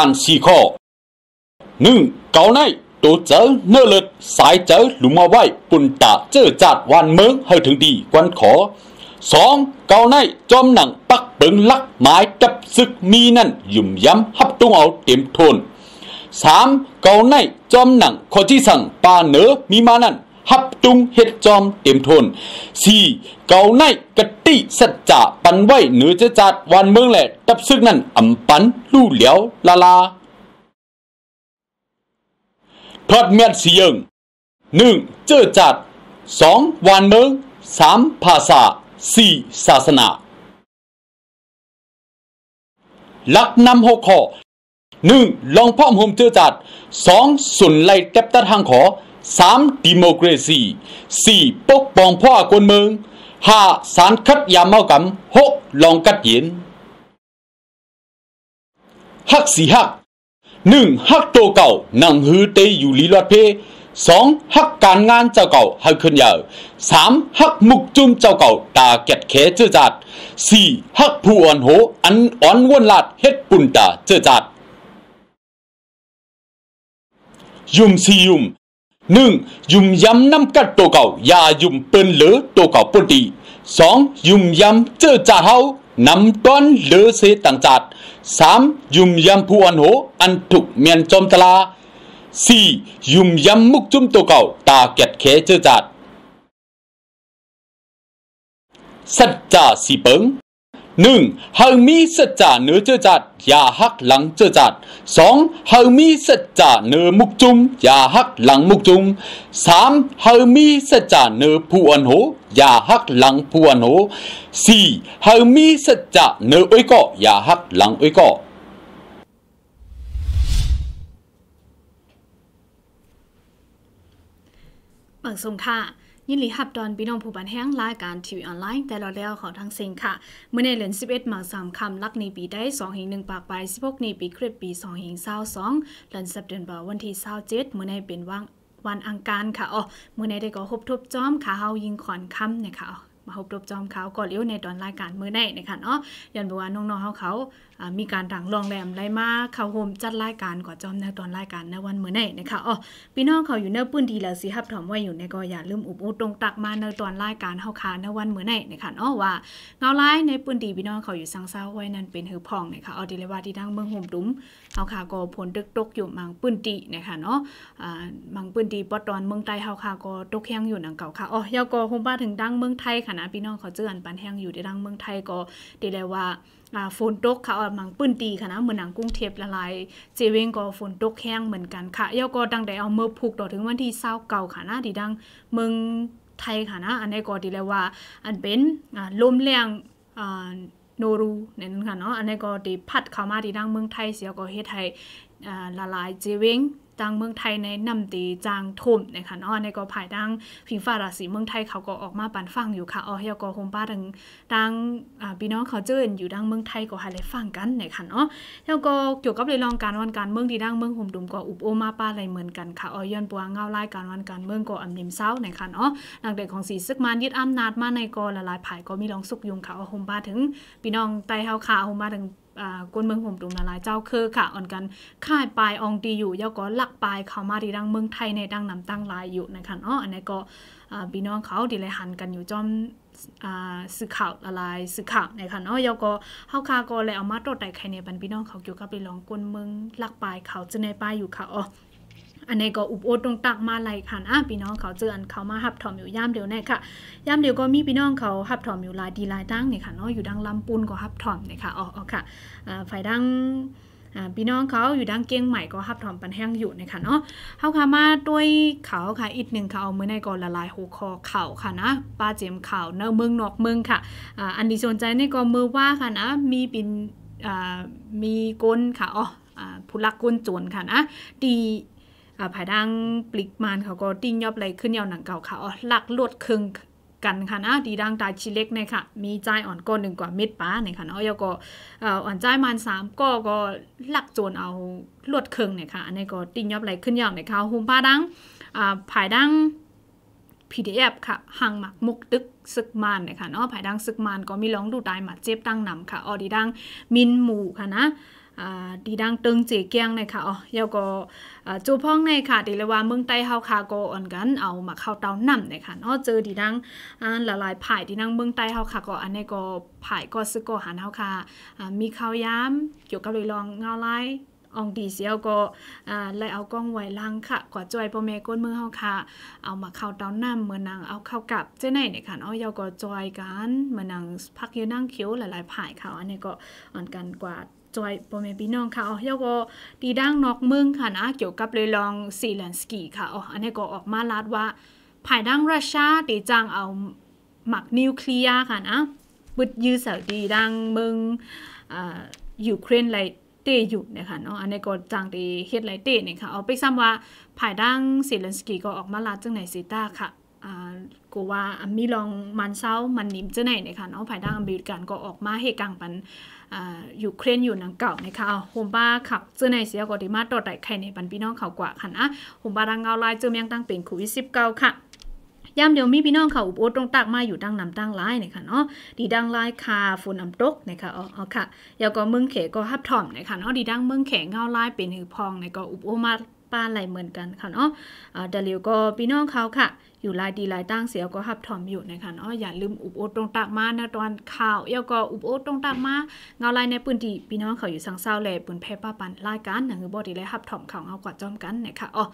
านสี่ข้อหนึ่งเกาในตัวเจอเนื้อเลือดสายเจอหลุมมาไว้ ปุ่นตาเจอจัดวันเมืองให้ถึงดีกวันขอสองเกาในจอมหนังปักปึงลักหมายจับศึกมีนั่นยุ่มย้ำฮับตุงเอาเต็มทนสามเกาในจอมหนังขอที่สั่งป่าเนื้อมีมานั่นฮับตุงเฮ็ดจอมเต็มทนสี่เกาในกติสัจจะปันไว้เหนือจะจัดวันเมืองแหละ ตับซึกนั่นอ่ำปันลู่เหลียวลาลาทอดเมียนสียงหนึ่งเจอจัดสองวันเมืองสามภาษาสี่ศาสนาลักนำหกข้อหนึ่งลองพ่อมหมเจอจัดสองสุนไล่เต็บตัดทางขอ 3. ดิโมคราซี 4. ปกป้องพ่อคนเมือง 5. สารคัดยาเมากำ 6. ลองกัดเย็นฮักสีฮัก 1. ฮักโตเก่านังฮือเตอยู่ลีลอดเพ 2. ฮักการงานเจ้าเก่าฮักขึ้นยาว 3. ฮักมุกจุ่มเจ้าเก่าตาเกดแขเจือจัด 4. ฮักผู้อ่อนโห อันอ่อนวนลาดเฮ็ดปุ่นตาเจือจัด ยุ่มสียุ่มหนึ่งยุ่มยำน้ำกัดตัวเก่าอย่ายุ่มเปินเหลือตัวเก่าปนตีสองยุ่มยำเจ้าจ่าเฮานำต้นเหลือเสต่างจัดสามยุ่มยำผู้อันโห อันถูกเมียนจอมตลาสี่ยุ่มยำมุกจุ่มตัวเก่าตาเก็ดเขเจ้าจัดสัจจาสีเปิงหนึ่งเฮามีสัจจะเนื้อเจอจัดอย่าหักหลังเจอจัด สองเฮามีสัจจะเนื้อมุกจุมอย่าหักหลังมุกจุมสามเฮามีสัจจะเนื้อผู้อันโหอย่าหักหลังผู้อันโหสี่เฮามีสัจจะเนื้ออ้ยก่อย่าหักหลังอ้ยก่อบิงทรงค่ะยินดีหับตอนพี่น้องผู้บันแห้งรายการทีวีออนไลน์แต่เราแล้วขอทั้งเซิงค่ะเมื่อในเหรบเอ11หมากมคำลักในปีได้สองหิงงปากไป16ในปีคริบปี2หิงเ2หลันสัปเดือนบ่าวันที่เ้าเจ็ดเมื่อในเป็นว่างวันอังคารค่ะอ๋อเมื่อในได้ก็ฮรบทบจอมขาเฮายิงขอนคำเนี่ยค่ะมาพบจอมเขาก่อนเลี้ยวในตอนรายการมื้อในนะคะเนาะยันบอกว่าน้องๆเขาเขามีการถังรองแรมไล่มาเขาโฮมจัดรายการก่อนจอมในตอนรายการในวันมื้อในนะคะอ๋อพี่น้องเขาอยู่เนื้อปื้นดีแล้วสิครับถอมไว้อยู่ในก็อย่าลืมอุบอุตรงตักมาในตอนรายการเฮาคาในวันมื้อในนะคะเนาะว่าเงาไล่ในปื้นดีพี่น้องเขาอยู่สังเศร้าไว้นั่นเป็นหือพองนะคะ เอาดีเลยว่าที่ดังเมืองห่มดุ้มเฮาค่ะก็ผลตึกตกอยู่มังปื้นตีนะคะเนาะอ่ามังปื้นตีปอตอนเมืองไทยเฮาคาก็ตกแห้งอยู่หนังเก่าค่ะอ๋อยาวก็คงบ้าถึงดังเมืองไทยค่ะนะพี่น้องเขาเจออันปันแห้งอยู่ที่ดังเมืองไทยก็ดีเลว่าฝนตกค่ะมังปื้นตีค่ะนะเหมือนหนังกุ้งเทปละลายเจเวงก็ฝนตกแห้งเหมือนกันค่ะยาวก็ดังได้เอาเมื่อผูกต่อถึงวันที่เศร้าเก่าค่ะนะที่ดังเมืองไทยค่ะนะ อันนี้ก็ดีแลว่าอันเป็นลมแรงโนรูเนี่ยนั่นค่ะเนาะอันนี้ก็ดีพัดเข้ามาดีดังเมืองไทย เสียก็เฮ็ดให้อ่าละลายจีวิงจังเมืองไทยในนำตีจังทุ่มนะคะเนาะในก็ภายดังผิงฟ้าราศีเมืองไทยเขาก็ออกมาปันฟังอยู่ค่ะ อ๋อเฮียก็ฮมป้าดังดังพี่น้องเขาเจออยู่ดังเมืองไทยก็หาเลยฟังกันนะคะเนาะแล้วก็เกี่ยวกับเรื่องการวันการเมืองที่ดังเมืองห่มดุมก็อุบโอมาป้าอะไรเหมือนกันค่ะอ๋อย้อนปัวเงาไล่การวันการเมืองก็อันนิมเศร้านะคะเนาะหลังเด็กของสีซึกมันยึดอำนาจมาในกอละลายผายก็มีลองสุกยุงค่ะอ๋อห่มป้าถึงพี่น้องไตเฮาค่ะห่มป้าถึงกวนเมืองผมดุมละลายเจ้าคือค่ะ อ่อนกันค่ายปลายอองดีอยู่ยาก็หลักปลายเขามาดีดังเมืองไทยในดังนำตั้งลายอยู่นะคะอ๋ออันนี้ก็พี่น้องเขาดีเลยหันกันอยู่จอมสื่อข่าวอะไรสื่อข่าวนะคะอ๋อะยก็เฮาคาก็เลยเอามาตรวจไต่ไค่ในบันพี่น้องเขาเกี่ยวกับไปลองกวนเมืองลักปลายเขาจะในปลายอยู่ค่ะอ๋ออันนี้ก็อุบโอตรงตักมาไหลขันอ่ะพี่น้องเขาเจออันเขามาหับถอมอยู่ย่ามเดียวแน่ค่ะย่ามเดียวก็มีพี่น้องเขาหับถอมอยู่ลายดีลายตั้งเนี่ยค่ะเนาะอยู่ดังลำปูนก็หับถอมเนี่ยค่ะอ๋อค่ะฝ่ายดังพี่น้องเขาอยู่ดังเกียงใหม่ก็หับถอมปันแห้งอยู่นะคะเนาะเขาค่ะมาด้วยเขาค่ะอีกหนึ่งเขาเอามือในก่อนละลายหูคอเข่าค่ะนะป้าเจมเข่าเนื้อเมืองนอกเมืองค่ะอันดีสนใจในก็มือว่าค่ะนะมีปินมีก้นค่ะอ๋อผู้ลักก้นจวนค่ะนะดีภายดังปลิกมานเขาก็ติ้งยอบไหยขึ้นยาวหนังเก่าค่ะ อ๋อหลักลวดคึงกันค่ะนะดีดังตาชิเล็กเนี่ยค่ะ มีใจอ่อนก้นหนึ่งกว่าเม็ดป้าเนี่ยค่ะเนาะวก็อ่อนใจมันสามก็ก็หลักโจนเอาลวดเคืองเนี่ยค่ะ อันนี้ก็ติ้งยอบไหยขึ้นยาวเนี่ยค่ะหุ่มผ้าดังอผายดัง PDF ค่ะหังหมักมุกตึกซึกมานเนี่ยค่ะ เนาะผายดังซึกมานก็มีร้องดูตายหมัดเจ็บตั้งนำค่ะออดีดังมินหมู่ค่ะนะดีดังตึงเจเกียงในค่ะอ๋อยาวก็จูพ้องในค่ะดีเลยว่าเมืองใต้เฮาคาโก็อ่อนกัน เอามาเข้าเตาหนำในค่ะเนาเจอดีดังหลายหลายผ่ายดีดังเมืองใต้เฮาคาก็อันนี้ก็ผ่ายก็ซึกกหันเฮาคามีข้าวย้ำเกี่ยวกับเลยลองเงาไล่อองดีเสียวก็ไล่เอากล้องไว้ลังค่ะกว่าจอยพ่อแม่ก้นมือเฮาค่ะ เอามาเข้าเตาหน้ำเมื่อนางเอาเข้ากับเจ้าไหนเนี่ยค่ะเอาเยาก็จอยกันเมื่อนางพักยืนนั่งคิ้วหลายๆผ่ายค่ะอันนี้ก็อ่อนกันกว่าจอยปอมเมพี่น้องค่ะอ๋อยกดีดังนอกเมืองค่ะนะ เกี่ยวกับเลยลองซีเลนสกี ค่ะอ๋ออันนี้ก็ออกมาลาดว่าภายดังรัสเซียตีจัง เอาหมักนิวเคลียร์ ค่ะนะบึดยื้อเสาดีดังเมืองอ่ายูเครนไรเตอยู่นะคะเนาะอันนี้ก็จังตีเฮ็ดไรเตเนี่ยค่ะเอาไปซ้ำว่าภายดังซีเลนสกีก็ออกมาลาดจังไหนซีต้า ค่ะกูว่ามีลองมันเศร้ามันนิ่มจะไหนเนี่ยค่ะ เนาอภายด้งอเมริกันก็ออกมาให้กังปันยูเครนอยู่นังเก่านะคะโฮมบ้าข่าวเจอในเสียกอดีมาต่อดไ่ไข่ในบันพี่น้องข่าวกว่าค่ะนะโฮมบ้าดังเงาลายเจอเมียงตั้งเป็นโควิดสิบเก้าค่ะย่ามเดียวมีพี่น้องเขาอุบโอตรงตักมาอยู่ดังนำตั้งไล่นะคะเนาะดีดังไลยคาฝุ่นน้ำตกนะคะอ๋อค่ะแล้วก็เมืองเขก็ฮับถ่อมนะคะเนาะดีดังเมืองเขเงาไลยเป็นหือพองในก็อุบโอมาป้าไหลเหมือนกันค่ะเนาะเดลิวก็พี่น้องเขาค่ะ อยู่ลายดีลายตั้งเสียวก็หับถอมอยู่นะคะเนาะ อย่าลืมอุบโอตรงตากมานะตอนข่าวเอวก็อุบโอตรงตากมาเงาลายในปืนดีพี่น้องเขาอยู่สังเศร้าแหล่ปืนแพ่ป้าปันรายการหนังบอดีและหับถอมเขาเอากว่าจอมกันนะคะอ๋อ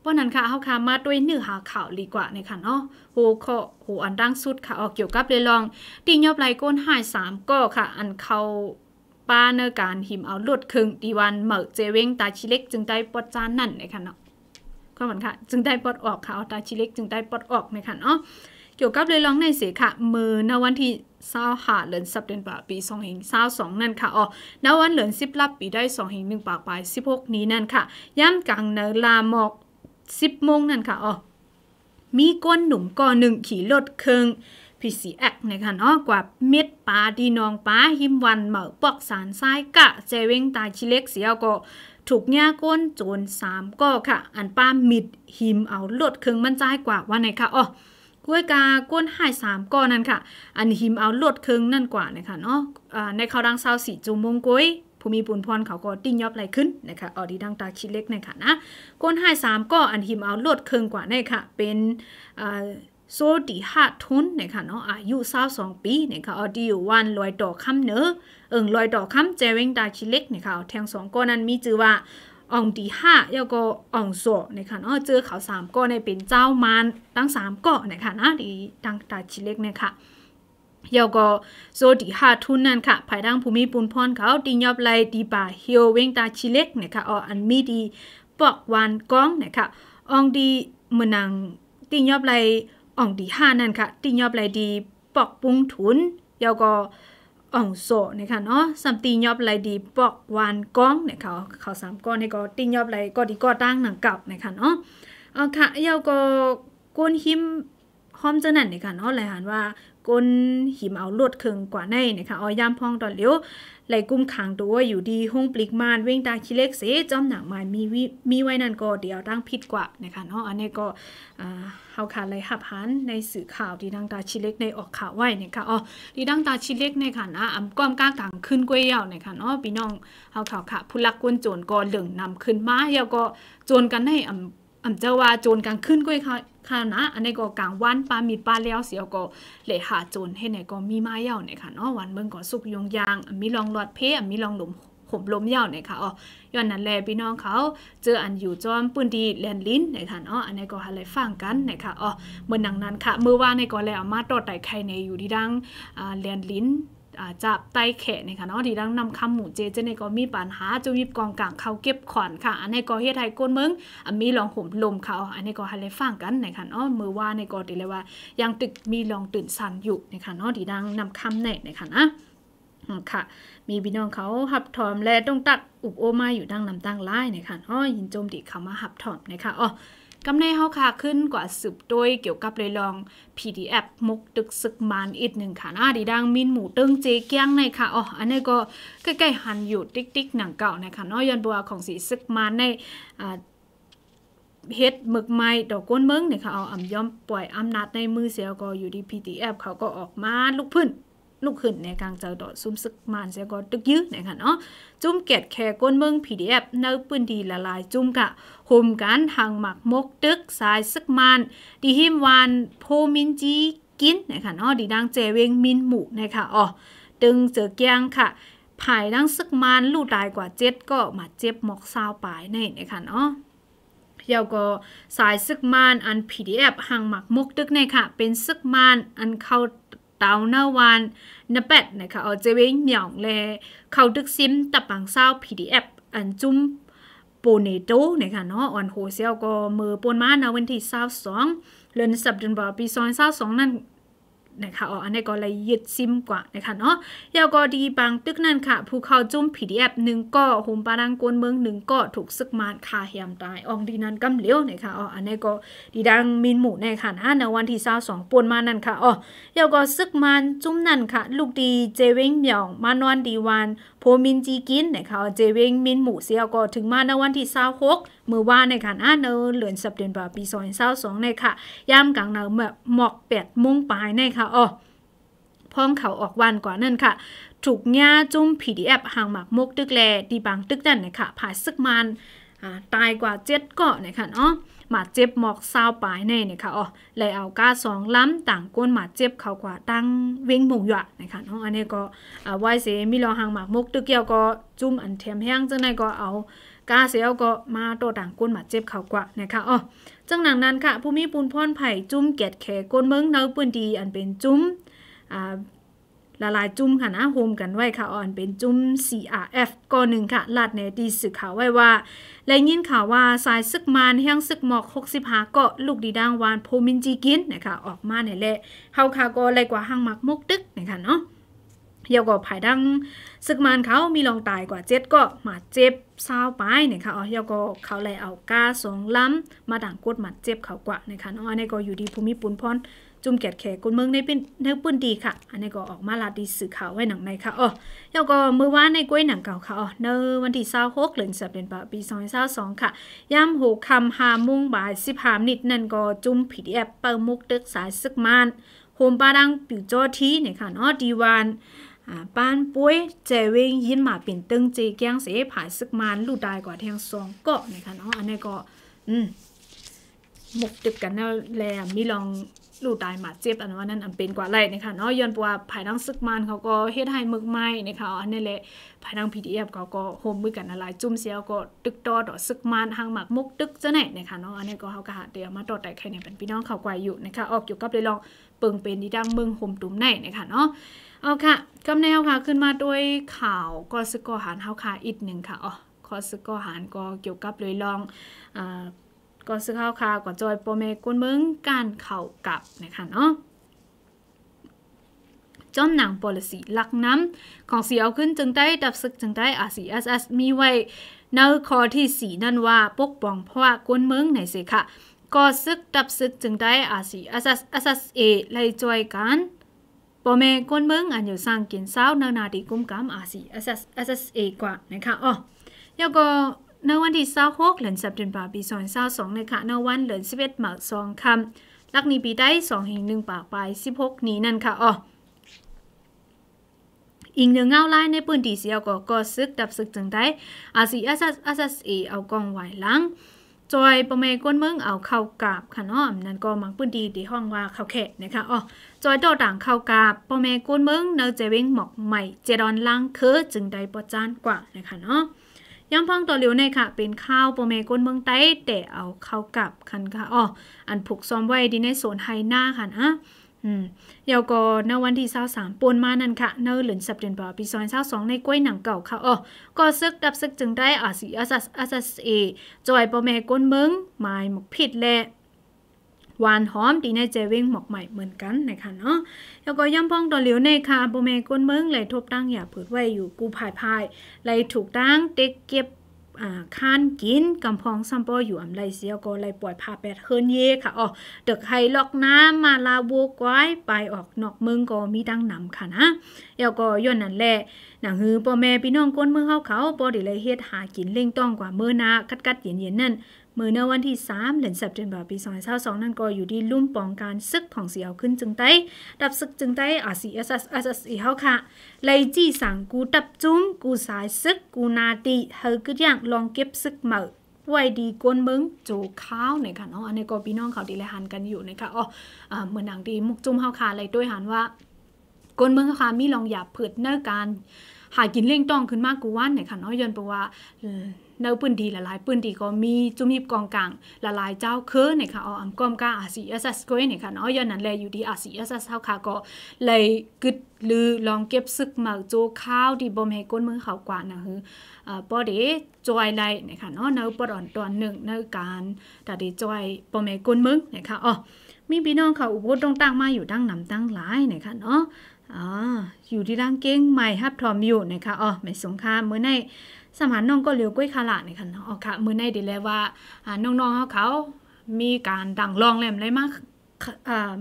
เพราะนั้นค่ะเขาค่ะมาด้วยเนื้อหาข่าวดีกว่าในค่ะเนาะ โหขอโหอันดังสุดค่ะออกเกี่ยวกับเรื่องตียอบไายก้นหายมก็ค่ะ อันเขาป้าเนื้อการหิมเอาหลวดคึงดีวันเหมอเจเวงตาชิเล็กจึงได้ปดจานนั่นในคัะเนาะวามหมายค่ะจึงได้ปดออกค่ะเอาตาชิเล็กจึงได้ปดออกในคัะเนาะเกี่ยวกับเลยร้องในเสียค่ะมือนวันที่เศร้าหาเหรินสับเดือนป่าปีสองหิงเศร้าสองนั่นค่ะอ๋อณวันเหรินสิบลับปีได้สองหิงหนึ่งปากปลายสิบหกนี้นั่นค่ะย่ำกลางเนลาหมอกสิบโมงนั่นค่ะอ๋อมีก้นหนุ่มก่อหนึ่งขี่รถเคิงพี่สีแอกนะคะเนาะกว่าเม็ดปลาดีนองปลาหิมวันเหมาปอกสารทรายกะเจเวงตาชิเล็กเสียก็ถูกแง่ก้นจนสามก็ค่ะอันป้ามิดหิมเอาลดเครื่องมันใจกว่าว่าไนคะอ๋อกล้วยกาก้นหายสามก้อนนั่นค่ะอันหิมเอาลดเครื่องนั่นกว่านะคะเนาะในข่าวดังเศร้าสีจุมงกุ้ยภูมิปุนพรเขาก็ติ้งยอบไหลขึ้นนะคะออดีดังตาคิดเล็กนะคะนะก้นหายสามก้อนอันหิมเอาลดเครื่องกว่านดค่ะเป็นโซดีฮาทุนนะคะเนาะอายุสาวสองปีนะคะออดีวันลอยดอกคำเนอเอิงลอยดอกคำเจวิงดาชิเล็กนะคะแทงสองก้อนนั้นมีจือว่าอ่องดีห้าแล้วก็อ่องโซนะคะเนาะเจอเขาสามก้อนในเป็นเจ้ามานตั้งสามก้อนนะคะนะดีดังดาชิเล็กนะคะยาก็โซดีฮาทุนนั่นค่ะภายดังภูมิปุนพรเขาดียอบไลดีป่าเฮียวเวงตาชิเล็กนะคะอออันมีดีปอกวานก้องนะคะออง ดีมือนังตียอบไลอ่องดีห้านั่นค่ะ ตียอบไหลดี ปอกปุ้งทุนยาวก็อ่องโซนะคะเนาะสามตียอบไหลดี ปอกวานก้องเนี่ยเขาเขาสามก้อนนี่ก็ตียอบไหลก็ดีก็ตั้งหนังกลับนะคะเนาะเอาค่ะยาวก็ก้นหิมหอมจะนั่นเนี่ยค่ะเนาะหลายหันว่าก้นหิมเอาลวดเคืองกว่าในเนี่ยค่ะออยาำพองตอนเลี้ยวไหลกุมขังตัวอยู่ดี ห้องปลิกมานเว้งตาคิเล็กเสจอมหนังมายมีวิมีไว้นั่นก็เดี๋ยวตั้งผิดกว่านะคะเนาะอันนี้ก็เฮาขาดไหลหับหันในสื่อข่าวดีดังตาชิเล็กในออกข่าวไว้นะคะอ๋อดีดังตาชิเล็กในค่ะนะอำก้อมก้างต่างขึ้นกล้วยเยาในค่ะเนาะพี่น้องเฮาข่าวค่ะผู้ลักกวนโจรก็เหลืองนำขึ้นมาเยาก็โจรกันให้อำอำเจ้าว่าโจรกันขึ้นกล้วยเขาค่ะนะอันนี้ก็กลางวันปามีปลาเลี้ยวเสียวก็เลหาจนให้ไหนก็มีมาเย่าเนี่ยค่ะเนาะวันเมืองก็สุกยงยาง มีลองหลอดเพอมีลองหลุมผมลมเยาเนี่ยค่ะอ๋อย้อนนั้นแลพี่น้องเขาเจออันอยู่จอมปืนดีแลนลิ้นในค่ะอ๋ออันนี้ก็หาอะไรฟังกันในค่ะอ๋อเมื่อนังนั้นค่ะเมื่อว่าในก็แล้วมาตอดไตไข่ในอยู่ที่ดังแลนลินจับไตแขนนะคะเนาะที่ดังนำคำหมู่เจ เจในก็มีปัญหา จะมิบกองกลางเขาเก็บขอนค่ะ อันนี้ก็เฮ็ดให้ก้นเมืองมีลองห่มลมเขาอันนี้ก็ให้ได้ฟังกันนะคะเนาะมือว่าในก็ตีเลยว่า ยังตึกมีลองตื่นสันอยู่นะคะเนาะที่ดังนำคำแน่นะคะนะค่ะ มีพี่น้องเขาหับถอมและต้องตักอุบโอมาอยู่ดังนำตั้งไล่นะคะอ๋อยินโจมตีเขามาหับถอมนะคะอ๋อกำในเฮาคาขึ้นกว่าสืบด้วยเกี่ยวกับเลยลอง PDF มกตึกศึกมานอีกหนึ่งค่ะหน้าดีดังมินหมูตึงเจเกียงในค่ะอ๋ออันนี้ก็ใกล้ๆหันอยู่ติ๊กติ๊กหนังเก่านะคะเนาะยันบัวของสีศึกมานในอ่าเฮ็ดหมึกไม้ดอกก้นเมืองเนี่ยค่ะเอาอ่ำย่อมปล่อยอำนาจในมือเสียก็อยู่ที่ PDF เขาก็ออกมาลุกพื้นลูกขึ้นในกลางเจอาดอดซุ้มซึกมานเสียก็ตึกยื้อนะคะเนาะจุ่มเกตแค่ก้นเมือง PDF เนื้อปืนดีละลายจุ่มกะคุมกันทางหมักมกตึกสายซึกมันดีหิมวานโพมินจีกินนะคะเนาะดีดังเจเวงมินหมูนะคะอ๋อตึงเจอแกงค่ะผายดังซึกมันลู่ตายกว่าเจ็ดก็มาเจ็บหมอกซาวปลายนี่นะคะเนาะเยาก็สายซึกมานอัน PDF ห่างหมักมกตึกเนี่ยค่ะเป็นซึกมานอันเข้าเตาเนวันนับแปดนะคะเอาเจิ้งเหมี่ยงเลเข้าตึกซิมตับปังเศร้า PDF อันจุ้มปูเนโตนะคะเนาะออนโฮเซลก็มือปนมาในวันที่22เดือนสัปดาห์ปีซอย22นั่นนะคะอ๋ออันนี้ก็เลยยึดซิมกว่านะคะเนาะยาวก็ดีบางตึกนั่นค่ะ ภูเขาจุ้ม PDF หนึ่งก็โฮมปารังกวนเมืองหนึ่งก็ถูกซึกมานคาเฮียมตายอองดีนันกำเลี้ยวนะคะอ๋ออันนี้ก็ดีดังมินหมู่ในค่ะนะในวันที่สาองปวนมานั่นค่ะ อ๋อยาวก็ซึกมานจุ้มนั่นค่ะ ลูกดีเจวิงเหมียงมานอนดีวัน โพมินจีกินนะคะเจวิงมินหมู่เสียก็ถึงมาในวันที่าหกเมื่อว่าในการอ่านเออเหลือนสัปเดือนป่าปีซอยเศร้าสองในค่ะย่ามกลางเนาแบบหมอกแปดมุ่งปลายในค่ะอ๋อพ้องเขาออกวันกว่านั่นค่ะ ถูกง่าจุ้ม PDF ห่างหมากมกตึกแลดีบางตึกนั่นนะคะผ่าซึกมันตายกว่าเจ็ดเกาะนะคะอ๋อหมาเจ็บหมอกเศร้าปลายในนะคะอ๋อเลยเอาก้าสองล้ำต่างก้นหมาเจ็บเขากว่าตั้งเว้งหมูหยะนะคะอ๋ออันนี้ก็ไว้เสมีรอห่างหมากมกตึกเกี่ยวก็จุ้มอันเทียมแห้งจังในก็เอากาเสียวก็มาโตต่างก้นมาเจ็บเข่ากว่านะคะอ๋อจังหนังนั้นค่ะ ผู้มีปูนพ่อนไผ่จุ้มเกีดแขกก้นเมืองเนาปืนดีอันเป็นจุ้มอ่าละลายจุ้มค่ะนะ โฮมกันไว้ค่ะอ่อนเป็นจุ้ม CRF ก้อนหนึ่งค่ะ ลาดในดีสึกข่าวไว้ว่า และยินข่าวว่าสายซึกมานแห้งซึกหมอก6าก็ลูกดีด่างวานโพมินจีกินนะคะ ออกมาในแหละเฮาค่ะก็ไลกว่าห้างมักมกตึกนะคะเนาะเยาวก็ภายดังซึกมานเขามีลองตายกว่าเจ็ดก็มาเจ็บเศร้าไปนะคะอ๋อยก็เขาเลยเอากาสองล้ำมาด่างกดหมัดเจ็บเขากว่านะคะน้องอันนี้ก็อยู่ดีภูมิปุนพรจุ่มเกีดแขกุนเมืองในเป็นเนื้อนดีค่ะ อันนี้ก็ออกมาลาดีสื่อข่าวไว้หนังในค่ะอ๋อยล้ก็เมื่อวานในกล้วยหนังเก่าค่ะ อ๋อเนอวันที่เศร้าหกเหลืองสับเดือนปีสองเศร้าสองค่ะ ย่ำหูคำหามุ่งบ่ายสิบหามนิดนั่นก็จุ่มผีแอบเปิลมุกเด็กสายซึกมานโฮมปาดังปิวจอทีเนี่ยค่ะอ๋อดีวานป้านปุ้ยเจวิงยินมาปิ่นตึงจีแกงเสผายซึกมันลู่ได้กว่าเทียงซอง เกาะนะคะเนาะอันนี้ก็ อืมหมกตึกกันแล้วแลมีลองลู่ได้มาเจ็บอันว่านั้น อันเป็นกว่าไรนะคะเนาะย้อนปัวผายนังซึกมันเขาก็เฮ็ดให้มึกไม้นะคะอันนี้แหละผายนังพีดีเอฟเขาก็โฮมมือกันอะไรจุ่มเสียวก็ตึกต่อต่อซึกมันหางหมักมุกตึกจะไหนนะคะเนาะอันนี้ก็เขาก็หาเดียวมาต่อแต่ใครเนี่ยเป็นพี่น้องเขากวาอยู่นะคะออกอยู่กับเลยลองเปิงเป็นดีดังมึงโฮมตุ้มไหนนะคะเนาะเอาค่ะกำแนวค่ะขึ้นมาด้วยข่าวกอสกอหารเฮาค่ะอีกหนึ่งค่ะ อ๋อกอสกอหารก็เกี่ยวกับเลยลอง อ่ากอซกอห้าวค่ะก่อนจอยโปรเมกุนเมืองการเข่ากับนะคะเนาะ จอมหนังปรสีหลักน้ำของเสียเอาขึ้นจึงได้ดับศึกจึงได้อาสีเอสเอสมีไว้ในข้อที่สีนั่นว่าปกป้องพวากุนเมืองไหนสิค่ะก็อซึกดับซึกจึงได้อาศีเอสเอสเอสเอไล่จอยกันปอแม่ก้นเมืองอันอยู่สร้างกินเาวนานาดีกุ้มกามอาซีสเอกว่านะคะอ๋อแล้วก็ในวันที่สาหกเลือนสับปดา่าปีอสวสองนะคะในวันเลือนเ็ดหมากสองคำลักนี้ปีได้สองหิงหนึ่งปากปลายหกนี้นั่นค่ะอ๋ออีกหนึ่งเงาไล่ในปืนดีเสียก็ก็ซึกดับซึกจึงได้อาซีซ s สเอากองไหวหลังจอยประเมก้นเมืองเอาเข้ากาบค่ะเนาะนั่นก็มังปืนดีที่ห้องว่าเข้าแขกนะคะอ๋อจอยโดด่างเข้ากาบพ่อแม่กุ้นมึง เนอเจวิงหมอกใหม่เจดอนล่างคือจึงได้ประจานกว่านะคะเนาะยังพองตัวเหลียวในค่ะเป็นข้าวโปรเมก้นเมืองใต้แต่เอาเข้ากับคันค่ะอ๋ออันผูกซ้อมไว้ดีในสวนไฮนาค่ะอ่ะอืมเยาวก็นวันที่เศร้าสามปนมานั่นค่ะเนอหลืนสับเดือนปอปีซอยเศร้าสองในกล้วยหนังเก่าค่ะอ๋อก็ซึกดับซึกจึงได้อาศิอาศัสอาศัสเอจอยโปรเมก้นเมืองหมายหมกผิดแหละหวานหอมตีในเจวิ่งหมอกใหม่เหมือนกันนะคะเนาะ แล้วก็ย่ำพ้องตอนเหลียวในค่ะโบเมก้นเมืองไหลทบตั้งอย่าผุดไว้อยู่กูพายพายไหลถูกตั้งเต็กเก็บข้านกินกำพองซัมปออยู่อำไรเสียก็ไรปล่อยพาแปดเฮินเยค่ะ อ๋อเด็กไฮล็อกน้ำมาลาวัวก้อยไปออกนอกเมืองก็มีดังนำค่ะนะ แล้วก็ย้อนนั่นแหละหนังฮือปอแม่พี่น้องก้นเมืองเขาเขาปอดีเลยเฮ็ดหากินเล่งต้องกว่าเมื่อนากัดกัดเย็นเย็นนั่นเมื่อเนวันที่3เดือนสิงหาคมปี 2022นั่นก็อยู่ที่ลุ่มปองการซึกของเสียวขึ้นจึงไต้ ดับซึกจึงไต้อาซีเอสเอสเอสเอเฮาค่ะไลจี้สั่งกูดับจุ้มกูสายซึกกูนาติเฮอกึอย่างลองเก็บซึกเหมาไว้ดีกวนเึิงโจข้าวในค่ะเนาะอันนี้ก็พี่น้องเขาดีแลหันกันอยู่นะคะอ๋อเหมือนหนังดีมุกจุ้มเฮาค่ะลยด้วยหันว่ากวนเึิงเ้าค่ะมีลองหยาบผืดเนื้อการหากินเล่งต้องขึ้นมากกูว่านในค่ะเนาะยนเพราะว่าเนื้อปืนดีละลายปืนดีก็มีจุมีกองกลางละลายเจ้าเคอเนี่ยค่ะอ๋ออังกอมกาอาซีเอสเอสก็เนี่ยค่ะเนาะย้อนนั้นแลอยู่ดีอาซีเอสเอสเฮาค่ะก็เลยกึดลือลองเก็บซึกหมากโจข้าวดีบอมให้ก้นมือเขากว่านะฮืออ่ปอดีจอยไลนะคะเนาะเนื้อปดอนตอนหนึ่งเนื้อการแต่ดดจอยบอมให้ก้นมืงนะคะอ๋อมีพี่น้องเขาอุปโภคตั้งมาอยู่ตั้งนำตั้งหลายนะคะเนาะอ๋ออยู่ที่ร่างเก้งใหม่ฮับทอมอยู่นะคะอ๋อไม่สงครามมื่อในสมานน้องก็เหลียวก้วยคาลาในคันอ๋อค่ะมือในดีเลยว่า น้องๆเขาเขามีการดังลองแหลมเลยมาก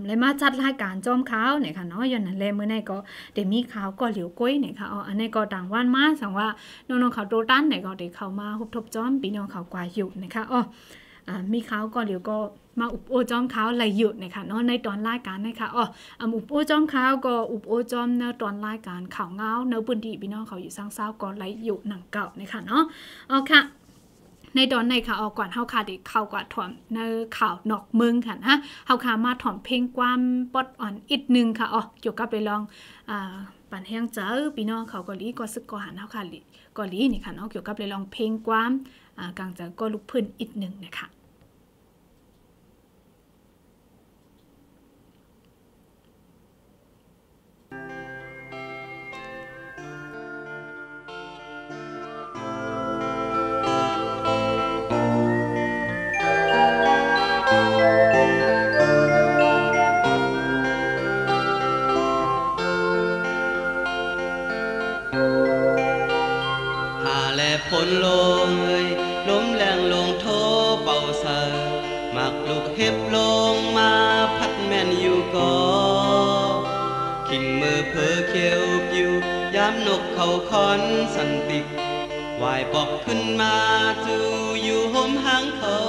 เลยมาจัดรายการจอมเขาใเนี่ยค่ะเนาะย้อนนั้นเลยมื้อในก็เดี๋ยวมีขาวก็เหลียวกล้วยเนี่ยค่ะอ๋ออันนี้ก็ต่างว่านมาสังว่า น้องๆเขาโตตันเนี่ยก็เดี๋ยวเขามาหุบทบจอมปีน้องเขากว่าอยู่นะคะอ๋อมีเขาก็เดี๋ยวก็มาอุปโอจอมเขาไหลหยุดนะคะเนาะในตอนรายการนะคะอ๋ออุปโอจอมเขาก็อุปโอจอมในตอนรายการข่าวเงาเนื้อปืนดีพี่น้องเขาอยู่สร้างเศร้าก็ไหลหยุดหนังเก่านะคะเนาะอ๋อค่ะในตอนในค่ะออกก่อนเฮาค่ะเด็กเข้ากว่าถ่อมเนื้อข่าวนอกเมืองค่ะฮะเฮาค่ะมาถ่อมเพลงความปอดอ่อนอีกนึ่งค่ะอ๋อเกี่ยวกับไปลองอ่าปันแห้งเจอพี่น้องเขาก็ลีก็ซึกก็หันเฮาค่ะีก็ลีนี่ค่ะเนาะเกี่ยวกับไปลองเพลงความอ่ากลางจะก็ลุกพื้นอีกนึ่งนะคะเขาคอนสันติกวายปอกขึ้นมาจูอยู่ห่มหางเขา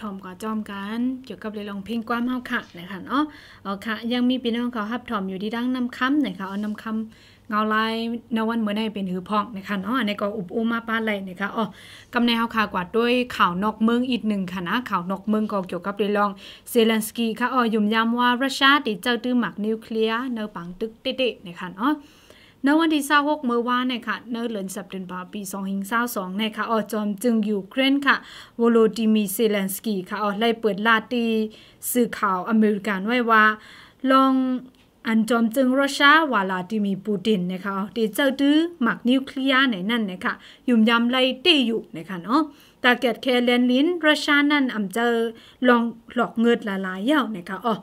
ทอมก่อจอมกันเกี่ยวกับเรื่องเพลงความเฮาค่ะนะคะเนาะเอาค่ะยังมีพี่น้องเขาฮับทอมอยู่ที่ดังน้ำคำนะคะเอาน้ำคำเงาลายนวันเมื่อในเป็นหือพองนะคะเนาะอันนี้ก็อุบอุมาป้าไรนะคะอ๋อกำในเฮาค่ะกวาดด้วยข่าวนอกเมืองอีกหนึ่งค่ะนะข่าวนอกเมืองก็เกี่ยวกับเรื่องเซเลนสกี้ค่ะอ๋อยุ่มยามว่ารัสเซียติดเจ้าตื้อหมักนิวเคลียร์เนปังตึกเตะๆนะคะเนาะในวันที่ห6เมื่อวานนะคะเนเดือนสัปดาห์ปี 2022นะคะออจอมจึงยูเครนค่ะวโลดิมีเซเลนสกีค่ะออไล่เปิดลาตีสื่อข่าวอเมริกันไว้ว่า ลองอันจอมจึงรัสเซียวาลาดิมีปูตินนะคะดีเจ้าดื้อหมักนิวเคลียร์ไหนนั่นนะคะยุ่มยำไล่เตอยู่นะคะเนาะตาเกียแคเลนลินรัสเซียนั่นอำเจอลองหลอกเงินหลายๆเย่านะคะอ๋อ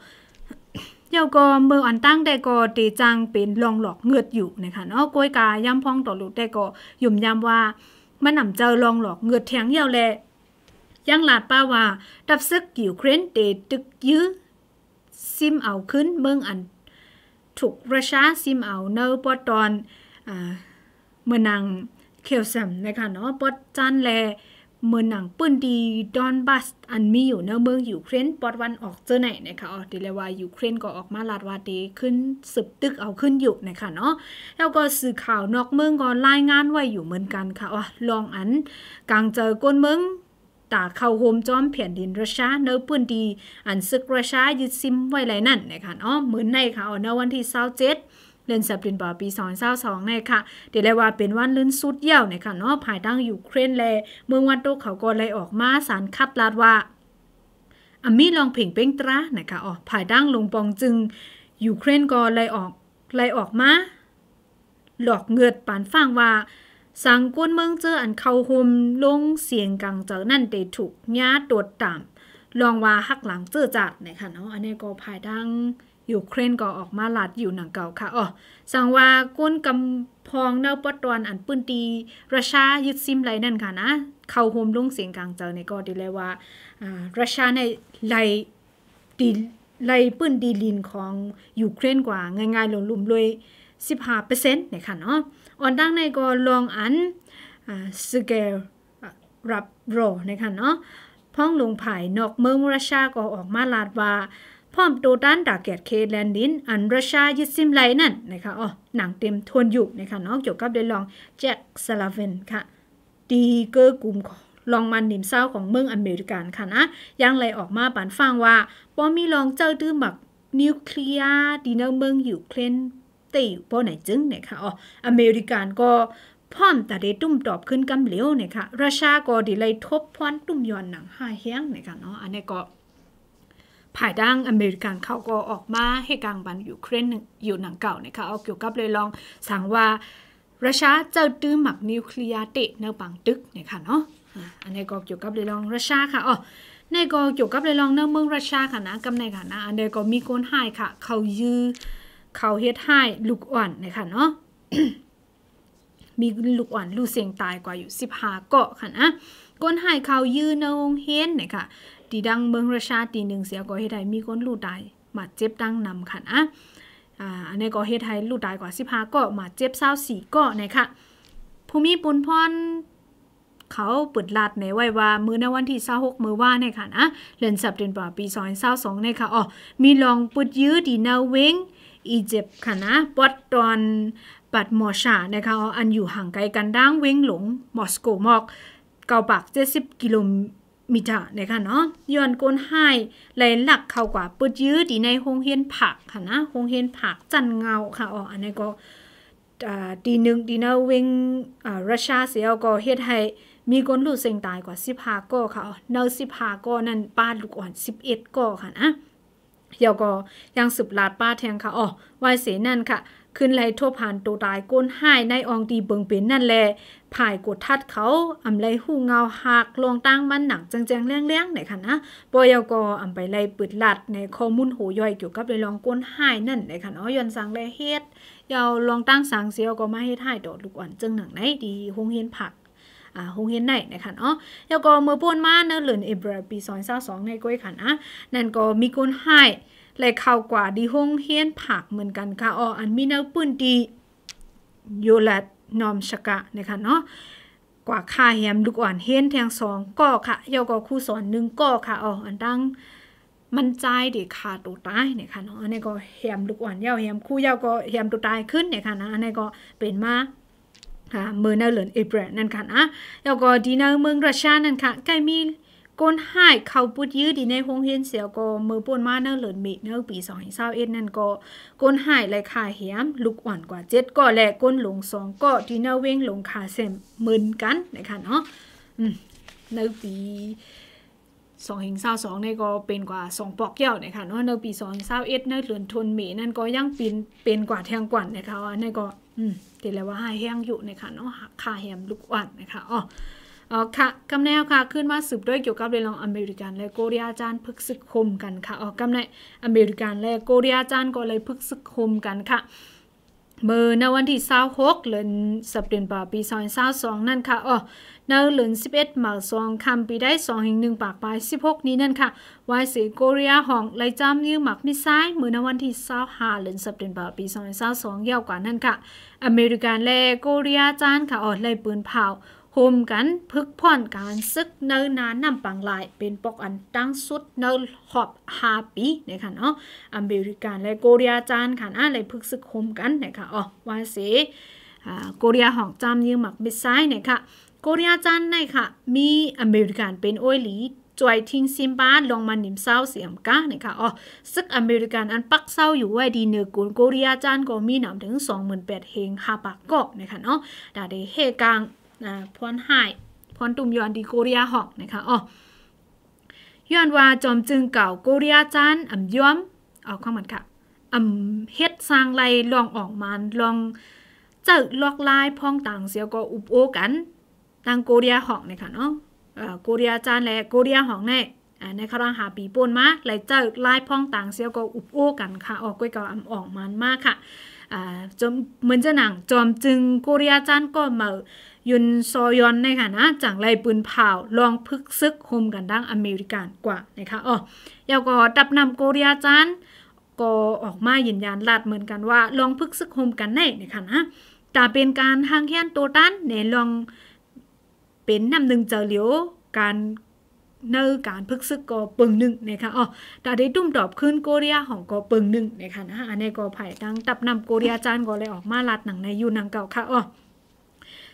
เยาก็เมืองอันตั้งแต่ก็ตีจังเป็นลองหลอกเงือดอยู่นะคะเนาะกล้วยกาย่ำพองต่อลูดแต่ก็ยุ่มย่ำว่ามันหนำเจอลองหลอกเงือดแทงเยาแลยังหลาดป้าว่าดับซึกอยู่เครนเตตึกยื้อซิมเอาขึ้นเมืองอันถูกราชาซิมเอาเนอปอตอนเมื่อนางเคียวซัมนะคะเนาะปอจันแลเมื่อหนังปืนดีดอนบัสอันมีอยู่เนเมืองยูเครนปอดวันออกเจอไหนนะคะอ๋อเดลว่ายูเครนก็ออกมาลาดวาเดขึ้นสืบตึกเอาขึ้นอยู่นะคะเนาะแล้วก็สื่อข่าวนอกเมืองก็รายงานไว้อยู่เหมือนกันค่ะอ๋อลองอัน กลางเจอก้นเมือง ตาเข้าโฮมจอมแผ่นดินรัชาเนื้อปืนดีอันซึกรัชายึดซิมไว้ไรนั่นนะคะเนาะเหมือนในค่ะอ๋อในวันที่เ็ดเล่นสับดินบอปีสองเศร้าสองไงค่ะ เดี๋ยวเลยว่าเป็นวันเลื่อนสุดเยี่ยวเนี่ยค่ะเนาะ ภายตั้งยูเครนแลเมืองวันโตเขาก็เลยออกมา สารคัดลาดว่าอามีลองเพ่งเป้งตรานะคะอ๋อภายตั้งลงปองจึงยูเครนก็เลยออกเลยออกมาหลอกเงิดปานฟังว่า สังกวนเมืองเจออันเข้าห่มลงเสียงกังจากนั่นไดถูกญาตรวจตามลองว่าหักหลังเจอจัดนะคะเนาะ อันนี้ก็ภายดั้งยูเครนก็ออกมาลาดอยู่หนังเก่าค่ะอ๋อสังว่าก้นกำพองเนาปตอนอันปืนตีรัชายึดซิมไรนั่นค่ะนะเข้าโฮมลุงเสียงกลางเจอในก็ดีเลยว่าอ่ารัชาในไลตีไลปืนดีลินของยูเครนกว่าง่าย ๆหลุ่มเลย15%เนี่นค่ะเนาะอ่อนดังในก็ลองอันอ่าสเกลรับโรนะคะเนาะพ้องลงภายนอกเมืองรัชาก็ออกมาลาดว่าพร้อมตัวด้านดาเกตดเคแลนดินอันราชายิซิมไลนั่นนะคะอ๋อหนังเต็มทวนอยู่นะคะเนาะเกี่ยวกับเดลองแจ็คสลาเวนค่ะตีเกอร์กลุ่มลองมันนิมเศร้าของเมืองอเมริกันค่ะนะยังไหลออกมาปันฟังว่าปอมีลองเจ้าดื้อหมักนิวเคลียร์ดีเนอร์เมืองอยู่เคลนตีปอไหนจึงเนี่ยค่ะอ๋ออเมริกันก็พร้อมแต่ได้ตุ้มตอบขึ้นกำเหลียวเนี่ยค่ะราชาก็ดีเลยทบพรอนตุ้มย้อนหนังห้าเฮียงเนี่ยค่ะเนาะอันนี้ก็ภายดังอเมริกันเขาก็ออกมาให้กลางบันยูเครนอยู่หนังเก่านะคะเอาเกี่ยวกับเลยลองสั่งว่ารัสเซียจะตื้อหมักนิวเคลียร์เตะในบางตึกนะคะเนาะอันนี้ก็เกี่ยวกับเลยลองรัสเซียค่ะอ๋อในก็เกี่ยวกับเลยลองเนื้อเมืองรัชาค่ะนะกำในค่ะนะอันดียก็มีคนให้ค่ะเขายื้อเขาเฮ็ดให้ลูกอ่อนนะคะเนาะมีลูกอ่อนลูกเสียงตายกว่าอยู่สิบหาเกาะค่ะนะก้นหายเขายืนในองเฮ็ดนะคะีดังเบิงราชาตีหนึ่งเสียกอเฮตดใทยมีคนลู่ตายมาเจ็บดังนำค่ะอ่ะอนนในกอเฮตดใทยลู่ตายกว่าสิบห้าก็มาเจ็บเศร้าสี่ก็นะคะภูมิปุนพรเขาเปิดลาดในวว้ว่ามือในวันที่เ้าหกมือว่าในค่ะนะเลนสับเดือนป่าปีอเ้าสองในค่ะอ๋อมีลองปุดยื้อดีนาเวงอีเจ็บค่ะนะ ปอดตอนปัดมอชานะคะอันอยู่ห่างไกลกันด้างเวงหลงมอสโกมอก เกาปากเจ็ดสิบกิโลเมตรมิจ่เนี่ยค่ะเนาะย้อนก้นไห้ไหลหลักเข้ากว่าปืดยื้อดีในหงเฮียนผักค่ะนะหงเฮียนผักจันเงาค่ะอ๋ออันนี้ก็ดีหนึ่งดีนะเวงรัชชาเสียก็เฮ็ดให้มีคนลูกเสงตายกว่าสิบห้าก็ค่ะอ๋อเนาสิบห้าก็นั่นป้าลูกอ่อนสิบเอ็ดก็ค่ะนะเดี๋ยวก็ยังสืบลาดป้าแทงค่ะอ๋อไวยเสียนั่นค่ะขึ้นไหลทบผ่านตัวตายก้นหายในอองตีเบิงเป็นนั่นแหละผายกดทัดเขา อำไลหูเงาหักลองตั้งมันหนักจังแจงเลี้ยงๆไหนค่ะนะปอยกออำไปไล่ปืดหลัดในข้อมูลโหย่อยเกี่ยวกับเลยลองก้นหายนั่นไหนค่ะเนาะยอนสังไรเฮ็ดยาวลองตั้งสังเสียวก็มาเฮ็ดหายดอกลูกอ่อนจังหนังไหนดีหงเฮียนผักอ่าโงเฮียนไหนนะคะเนาะแล้วก็เมื่อป่วนมาเนอะเหลือนเอเบรปีซอาสองในก้อยค่ะนะนั่นก็มีก้นหายและเข้ากว่าดีห้องเฮียนผักเหมือนกันค่ะอออันมีแนวปืนดีโยลัดนอมชกะนะคะเนาะกว่าค่าแฮมลูกอ่อนเฮียนแทงสองก็ค่ะเยาก็คู่สอนหนึ่งก็ค่ะอ๋ออันตั้งมันใจดกค่ะตัวตายเนี่ยค่ะเนาะอันนี้ก็แฮมลูกอ่อนเยาแฮมคู่เยาก็แฮมตัวตายขึ้นเนี่ยค่ะนะอันนี้ก็เป็นมาค่ะเมื่อนาเหลือนเอเบรนั่นค่ะนะเยาก็ดีนาเมืองรัชานั่นค่ะใกล้มีก้นหาย เขาปุดยืดดีในห้องเฮียนเสียก็มือปนมาเนื้อเหลินเมเนื้อปีสองเศร้าเอ็ดนั่นก็ก้นหายไรขาเหียมลุกอ่อนกว่าเจ็ดก็แหละก้นหลงสองก็ดีเนื้อเว้งหลงขาเสมเหมือนกันนะคะเนาะเนื้อปีสองหิงเศร้าสองในก็เป็นกว่าสองปอกเกี่ยวนะคะเนาะเนื้อปีสองเศร้าเอ็ดเนื้อเหลินทนเมนั่นก็ยังเป็นเป็นกว่าแทงกว่านะคะว่าในก็ อืมแต่แล้วว่าหายแห้งอยู่นะคะเนาะขาเหียมลุกอ่อนนะคะอ๋ออ๋อค่ะกำแนวค่ะขึ้นมาสืบด้วยเกี่ยวกับเรื่องอเมริกันและโกเรียจานพึกศึกคมกันค่ะอ๋อกำแนวอเมริกันและโกเรียจานก็เลยพึกศึกคมกันค่ะเมื่อในวันที่26เดือนสัปดาห์ปาปี2022นั่นค่ะอ๋อในเดือน11หมาสองคำปีได้2หิงปากปลาย16 นี้นั่นค่ะวายสีโกเรียห้องไรจำยื้อหมักมิซ้ายเมื่อในวันที่25เดือนสัปดาห์ปาปี2022ยาวกว่านั่นค่ะอเมริกันและโกเรียจานค่ะอ๋อไลปืนเผาโมกันพึกพ่อนการซึกเนินานนำปังลาย เป็นปกอันตั้งสุดเนินหอบฮาปีนะคะเนาะอเมริกันและโกเรียจานค่ะอะไรพึกซึกโฮมกันนะคะอ๋อว่าเสโกเรียหองจำยืมหมักบิดซ้ายนะคะโกเรียจานนนค่ะมีอเมริกันเป็นโอ้ยหลีจอยทิ้งซิมบ้านลงมาหนิมเศร้าเสียมก้านะคะอ๋อซึกอเมริกันอันปักเศร้าอยู่ไว้ดีเนอร์กุลโกเรียจานก็มีหนำถึง 2 8แปดเฮงฮาปากเกาะนะคะเนาะดาเดเฮกางนะพหายพอนตุ่มยอนดีโกเรียหอกนะคะอ๋อย้อนว่าจอมจึงเก่าโกริีาจันอ่ำย้อมออาความหมันค่ะอ่ำเฮ็ดสร้างไรลองออกมานลองเจอลอกลายพ้องต่างเสียก็อุบโอกันต่างโกริีาหอกนะคะเนาะโกริีาจันและโกริีาหอกในในครังหาปีปนมาไหลเจอกลายพ้องต่างเสียก็อุบโอกันค่ะ ออกก้วยก็อ่ำออกมันมากค่ะจมเหมือนจะหนังจอมจึงโกรรอยจันก็เมายุนซอยอนในค่ะนะจากไรปืนเผาลองพึกซึกคุมกันดังอเมริกันกว่านะคะอ๋อยาวก็ดับนำโกเรียจันก็ออกมายืนยันลาดเหมือนกันว่าลองพึกซึกคุมกันแนนะคะนะแต่เป็นการทางแค้นโตตันในลองเป็นนำหนึ่งเจอเหลียวการเนื้อการพึกซึกก็เปิงหนึ่งนะคะอ๋อแต่ได้ตุ้มตอบขึ้นโกเรียของก็เปิงหนึ่งนะคะนะอันนี้ก็ไผ่ดังตับนำโกเรียจันก็เลยออกมาลัดหนังในยูนังเก่าค่ะอ๋อ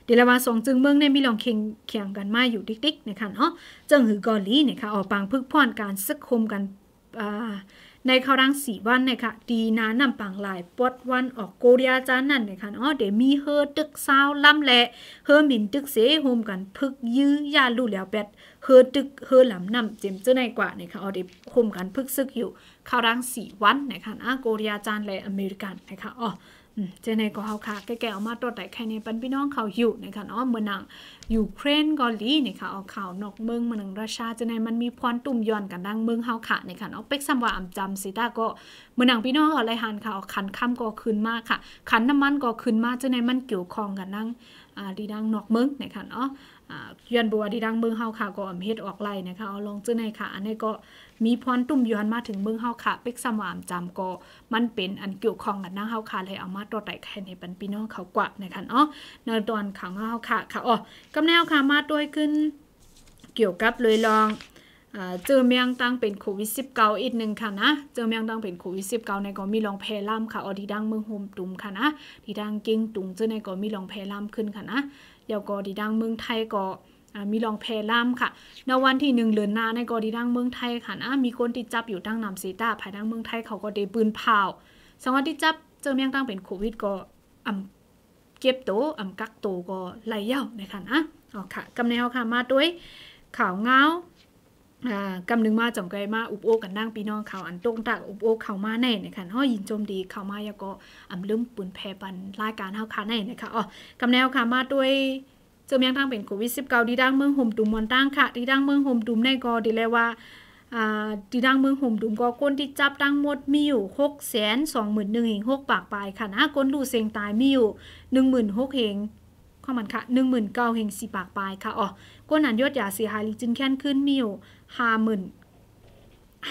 เดี๋ยวว่าสองจึงเมืองในมีลองเคียงเคียงกันมาอยู่ติกๆนะคะเนาะจึงหือกอลีเนี่ยค่ะออกปางพึกพ่อนการซึกคมกัน ในขขารังสีวันนะคะดีนานำปังหลายปดวันออกโกรียจานั่นนะคะอ๋อเดี๋ยวมีเฮอตึกซาวล้ำแหละ เฮอมินตึกเสโฮมกันพึกยื้อ ยาลู่แล้วแปดเฮอตึกเฮอหลำนำเจมเจ้าในกว่านะคะอ๋อเดี๋ยวคมกันพึกซึกอยู่ขขารังสีวันนะคะอ่ะโกรียจานและอเมริกันนะคะอ๋อเจในก็เขาค่ะ แก่ออกมาตัวแต่แค่ในปันพี่น้องเขาอยู่นะคะเนาะเมืองนังยูเครนกอลีนะคะเอาข่าวนอกเมืองเมืองราชเจีเจในมันมีพรตุ่มย้อนกันดังเมืองเฮาค่ะนะคะเนาะเป็กซัมว่าอำจำิตาก็เมืองนังพี่น้องเขาไรหันค่ะเอาขันค้ำก็ขึ้นมากค่ะ ขันน้ำามันก็ขึ้นมากเจในมันเกี่ยวข้องกันดังอ่าดีดังนอกเมืองนะคะเนาะอ่าย้อนบัวดีดังเมืองเฮาค่ะ ก็อำเฮ็ดออกไล่นะคะเอาลองเจในค่ะ อันนี้ก็มีพรตุ่มย้อนมาถึงเมืองเฮาค่ะเป็กสมามจามก็มันเป็นอันเกี่ยวข้องกับนางเฮาค่ะเลยเอามาตรวจไต่แค่ในปันปีน้องเขากว่านะคะเนาะในตอนขังเฮาค่ะค่ะอ๋อกำแนวค่ะมาด้วยขึ้นเกี่ยวกับเลยลองเจอเมียงตั้งเป็นโควิด19อีกหนึ่งค่ะนะเจอเมียงตั้งเป็นโควิด19ในก็มีลองแพร่ำค่ะออดีดังเมืองโฮมตุ่มค่ะนะดีดังเก่งตุ่มเจอในก็มีลองแพร่ำขึ้นค่ะนะเดี๋ยวก็ดีดังเมืองไทยก็มีลองแพร่ามค่ะในวันที่หนึ่งเลือนนาในกอดีดังเมืองไทยค่ะนะ มีคนติดจับอยู่ตั้งนำซีตาภายใังเมืองไทยเขาก็เดปืนเผาสองวันที่จับเจอแมงตั้งเป็นโควิดก็อ่าเก็บโตอ่ากักโตก็ไหลเย่าในค่ะนะ อ๋อค่ะกำเนาค่ะมาด้วยข่าวเงากำนึงมาจังไกลมาอุบโอกันนั่งปีน้องเขาอันตรงตักอุบโอเขามาแน่ในคันห้อยินจมดีเขามายาก็อำลืมปืนแพรปันรายการเฮาคาแน่ในค่ะอ๋อกำแนวค่ะมาด้วยจมงยังทั้งเป็นโควิด19ดีดังเมืองห่มดุมมอนตั้งค่ะดีดังเมืองห่มดุมในกอดีเลยว่าดีดังเมืองห่มดุมก็คนที่จับตั้งหมดมีอยู่หกแสนสองหมื่นหนึ่งเหงหกปากปลายค่ะนะคนดูเสียงตายมีอยู่หนึ่งหมื่นหกเหงข้อมันค่ะหนึ่งหมื่นเก้าเหงสี่ปากปลายค่ะอ๋อก้นอันยอดยาเสียหายจึงแค้นขึ้นมีอยู่ห้าหมื่น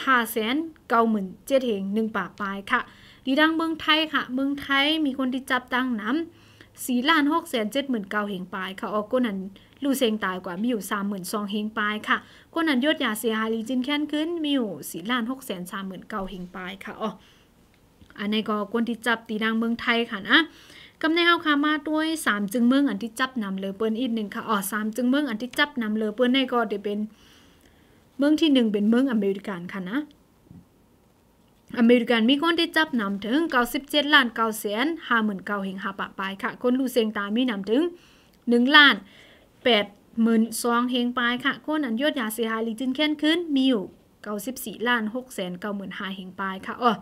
ห้าแสนเก้าหมื่นเจ็ดเหงหนึ่งปากปลายค่ะดีดังเมืองไทยค่ะ เมืองไทยมีคนที่จับตั้งน้ำสี่ล้านหกแสนเจ็ดหมื่นเก้าเฮงปลายค่ะออกก้นันลูเซงตายกว่ามีอยู่สามหมื่นสองเฮงปลายค่ะก้นันยอดยาเสียหายลีจินแค้นขึ้นมีอยู่สี่ล้านหกแสนสามหมื่นเก้าเฮงปลายค่ะอ๋ออันนี้ก็คนที่จับตีนางเมืองไทยค่ะนะกำเนเอาขามาด้วยสามจึงเมืองอันที่จับนำเลอเปิ้นอีกหนึ่งค่ะอ๋อสามจึงเมืองอันที่จับนำเลอเปิ้นในก็จะเป็น เมืองที่หนึ่งเป็นเมืองอเมริกันค่ะนะอเมริกันมีคนได้จับนำถึง97ล้าน9แสน59,000เฮงหาปะปายค่ะ คนลูเซงตามีนำถึง1ล้าน8หมื่นซองเฮงปายค่ะ คนอันยอดยาเสียหายลีจินแค้นขึ้นมีอยู่94ล้าน6แสน9หมื่นหาเฮงปายค่ะอ๋อ